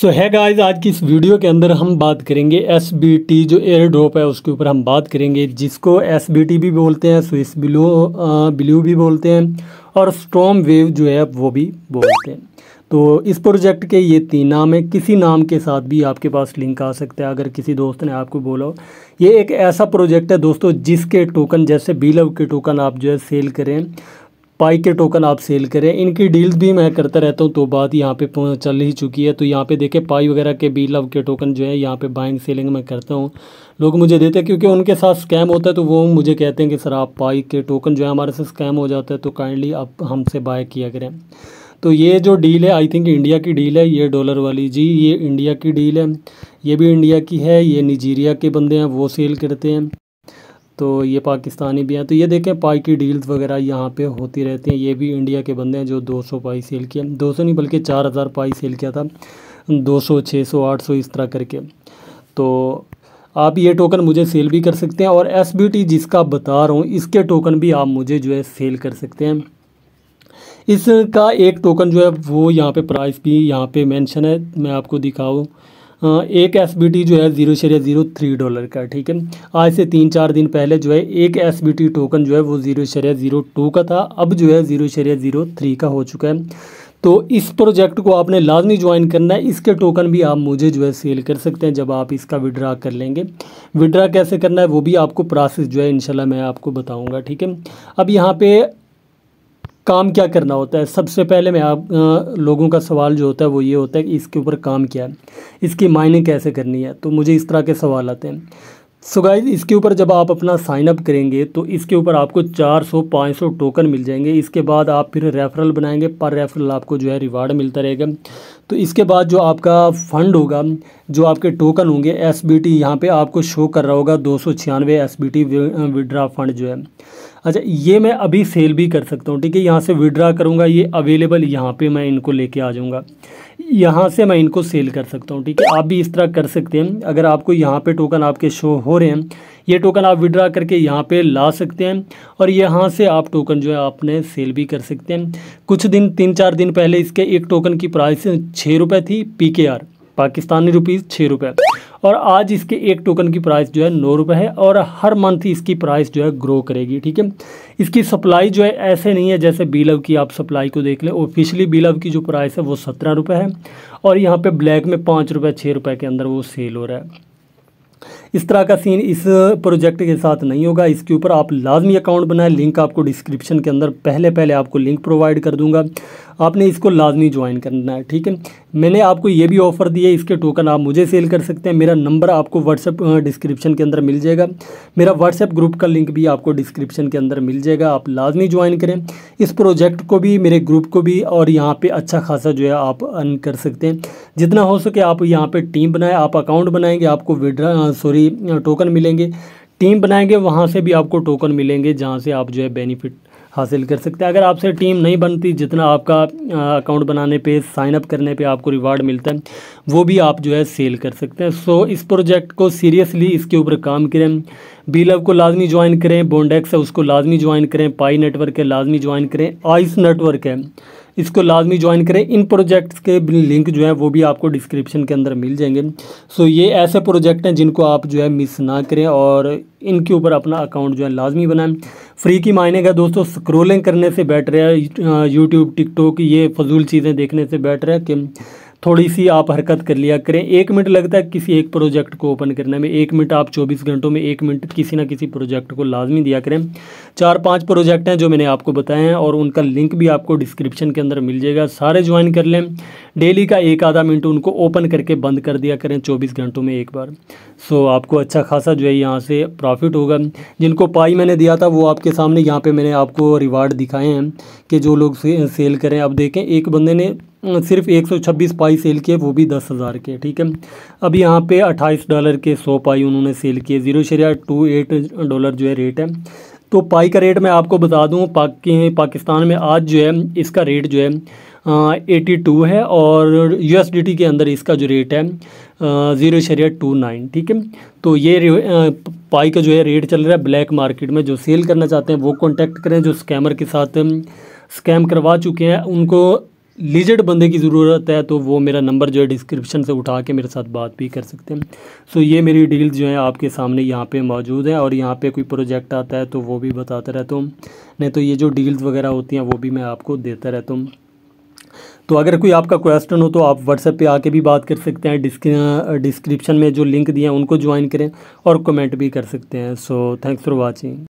सो है गाइज आज की इस वीडियो के अंदर हम बात करेंगे एस बी टी जो एयर ड्रॉप है उसके ऊपर हम बात करेंगे जिसको एस बी टी भी बोलते हैं स्विस ब्लू ब्लू भी बोलते हैं और स्ट्रॉम वेव जो है वो भी बोलते हैं तो इस प्रोजेक्ट के ये तीन नाम है किसी नाम के साथ भी आपके पास लिंक आ सकता है अगर किसी दोस्त ने आपको बोला हो ये एक ऐसा प्रोजेक्ट है दोस्तों जिसके टोकन जैसे बी लव के टोकन आप जो है सेल करें पाई के टोकन आप सेल करें इनकी डील्स भी मैं करता रहता हूँ तो बात यहाँ पे चल ही चुकी है तो यहाँ पे देखें पाई वगैरह के बी लव के टोकन जो है यहाँ पे बाइंग सेलिंग मैं करता हूँ लोग मुझे देते हैं क्योंकि उनके साथ स्कैम होता है तो वो मुझे कहते हैं कि सर आप पाई के टोकन जो है हमारे से स्कैम हो जाता है तो काइंडली आप हमसे बाय किया करें तो ये जो डील है आई थिंक इंडिया की डील है ये डॉलर वाली जी ये इंडिया की डील है ये भी इंडिया की है ये निजीरिया के बंदे हैं वो सेल करते हैं तो ये पाकिस्तानी भी हैं तो ये देखें पाई की डील्स वगैरह यहाँ पे होती रहती हैं ये भी इंडिया के बंदे हैं जो 200 पाई सेल किया 200 नहीं बल्कि 4000 पाई सेल किया था 200 600 800 इस तरह करके तो आप ये टोकन मुझे सेल भी कर सकते हैं और एस जिसका बता रहा हूँ इसके टोकन भी आप मुझे जो है सेल कर सकते हैं इसका एक टोकन जो है वो यहाँ पे प्राइस भी यहाँ पे मेंशन है मैं आपको दिखाऊँ एक एस जो है ज़ीरो शरिया ज़ीरो थ्री डॉलर का ठीक है आज से तीन चार दिन पहले जो है एक एस टोकन जो है वो ज़ीरो शरिया ज़ीरो टू का था अब जो है ज़ीरो शरिया ज़ीरो थ्री का हो चुका है तो इस प्रोजेक्ट को आपने लाजमी ज्वाइन करना है इसके टोकन भी आप मुझे जो है सेल कर सकते हैं जब आप इसका विड्रा कर लेंगे विड्रा कैसे करना है वो भी आपको प्रोसेस जो है इनशाला मैं आपको बताऊंगा ठीक है अब यहाँ पे काम क्या करना होता है सबसे पहले मैं आप आ, लोगों का सवाल जो होता है वो ये होता है कि इसके ऊपर काम क्या है इसकी माइनिंग कैसे करनी है तो मुझे इस तरह के सवाल आते हैं सो so इसके ऊपर जब आप अपना साइन अप करेंगे तो इसके ऊपर आपको 400 500 टोकन मिल जाएंगे इसके बाद आप फिर रेफरल बनाएंगे पर रेफरल आपको जो है रिवार्ड मिलता रहेगा तो इसके बाद जो आपका फ़ंड होगा जो आपके टोकन होंगे एस बी टी यहाँ पर आपको शो कर रहा होगा दो सौ छियानवे S B T withdraw fund जो है अच्छा ये मैं अभी सेल भी कर सकता हूँ ठीक है यहाँ से विड्रा करूँगा ये अवेलेबल यहाँ पे मैं इनको लेके आ जाऊँगा यहाँ से मैं इनको सेल कर सकता हूँ ठीक है आप भी इस तरह कर सकते हैं अगर आपको यहाँ पे टोकन आपके शो हो रहे हैं ये टोकन आप विड्रा करके यहाँ पे ला सकते हैं और यहाँ से आप टोकन जो है आपने सेल भी कर सकते हैं कुछ दिन तीन चार दिन पहले इसके एक टोकन की प्राइस छः रुपये थी पी पाकिस्तानी रुपीज़ छः रुपये और आज इसके एक टोकन की प्राइस जो है नौ रुपये है और हर मंथ इसकी प्राइस जो है ग्रो करेगी ठीक है इसकी सप्लाई जो है ऐसे नहीं है जैसे बीलव की आप सप्लाई को देख लें ऑफिशियली बीलव की जो प्राइस है वो सत्रह रुपये है और यहाँ पर ब्लैक में पाँच रुपये छः रुपये के अंदर वो सेल हो रहा है इस तरह का सीन इस प्रोजेक्ट के साथ नहीं होगा इसके ऊपर आप लाजमी अकाउंट बनाएं लिंक आपको डिस्क्रिप्शन के अंदर पहले पहले आपको लिंक प्रोवाइड कर दूंगा आपने इसको लाजमी ज्वाइन करना है ठीक है मैंने आपको ये भी ऑफ़र दिया है इसके टोकन आप मुझे सेल कर सकते हैं मेरा नंबर आपको व्हाट्सएप डिस्क्रिप्शन के अंदर मिल जाएगा मेरा व्हाट्सएप ग्रुप का लिंक भी आपको डिस्क्रिप्शन के अंदर मिल जाएगा आप लाजमी ज्वाइन करें इस प्रोजेक्ट को भी मेरे ग्रुप को भी और यहाँ पर अच्छा खासा जो है आप अर्न कर सकते हैं जितना हो सके आप यहाँ पर टीम बनाए आप अकाउंट बनाएंगे आपको विड्रा सॉरी टोकन मिलेंगे टीम बनाएंगे वहाँ से भी आपको टोकन मिलेंगे जहाँ से आप जो है बेनिफिट हासिल कर सकते हैं अगर आपसे टीम नहीं बनती जितना आपका अकाउंट बनाने पे साइनअप करने पे आपको रिवार्ड मिलता है वो भी आप जो है सेल कर सकते हैं सो इस प्रोजेक्ट को सीरियसली इसके ऊपर काम करें बी लव को लाजमी ज्वाइन करें बोंडेक्स है उसको लाजमी ज्वाइन करें पाई नेटवर्क है लाजमी ज्वाइन करें आइस नेटवर्क है इसको लाजमी ज्वाइन करें इन प्रोजेक्ट्स के लिंक जो है वो भी आपको डिस्क्रिप्शन के अंदर मिल जाएंगे सो ये ऐसे प्रोजेक्ट हैं जिनको आप जो है मिस ना करें और इनके ऊपर अपना अकाउंट जो है लाजमी बनाएं फ्री की मायने का दोस्तों स्क्रोलिंग करने से बेटर है यूट्यूब टिकटॉक ये फजूल चीज़ें देखने से बेटर है कि थोड़ी सी आप हरकत कर लिया करें एक मिनट लगता है किसी एक प्रोजेक्ट को ओपन करने में एक मिनट आप 24 घंटों में एक मिनट किसी ना किसी प्रोजेक्ट को लाजमी दिया करें चार पांच प्रोजेक्ट हैं जो मैंने आपको बताए हैं और उनका लिंक भी आपको डिस्क्रिप्शन के अंदर मिल जाएगा सारे ज्वाइन कर लें डेली का एक आधा मिनट उनको ओपन करके बंद कर दिया करें चौबीस घंटों में एक बार सो आपको अच्छा खासा जो है यहाँ से प्रॉफिट होगा जिनको पाई मैंने दिया था वो आपके सामने यहाँ पर मैंने आपको रिवार्ड दिखाए हैं कि जो लोग सेल करें अब देखें एक बंदे ने सिर्फ 126 पाई सेल किए वो भी दस हज़ार के ठीक है अब यहाँ पे 28 डॉलर के 100 पाई उन्होंने सेल किए ज़ीरो शरिया टू एट डॉलर जो है रेट है तो पाई का रेट मैं आपको बता दूँ पाकि पाकिस्तान में आज जो है इसका रेट जो है एटी टू है और यू के अंदर इसका जो रेट है ज़ीरो शरिया टू नाइन ठीक है तो ये पाई का जो है रेट चल रहा है ब्लैक मार्केट में जो सेल करना चाहते हैं वो कॉन्टैक्ट करें जो स्कैमर के साथ स्कैम करवा चुके हैं उनको लीजेड बंदे की ज़रूरत है तो वो मेरा नंबर जो है डिस्क्रिप्शन से उठा के मेरे साथ बात भी कर सकते हैं सो so, ये मेरी डील्स जो है आपके सामने यहाँ पे मौजूद है और यहाँ पे कोई प्रोजेक्ट आता है तो वो भी बताता रहता हूँ नहीं तो ये जो डील्स वगैरह होती हैं वो भी मैं आपको देता रहता हूँ तो अगर कोई आपका क्वेश्चन हो तो आप व्हाट्सएप पे आके भी बात कर सकते हैं डिस्क्रिप्शन में जो लिंक दिए हैं उनको ज्वाइन करें और कमेंट भी कर सकते हैं सो थैंक्स फॉर वाचिंग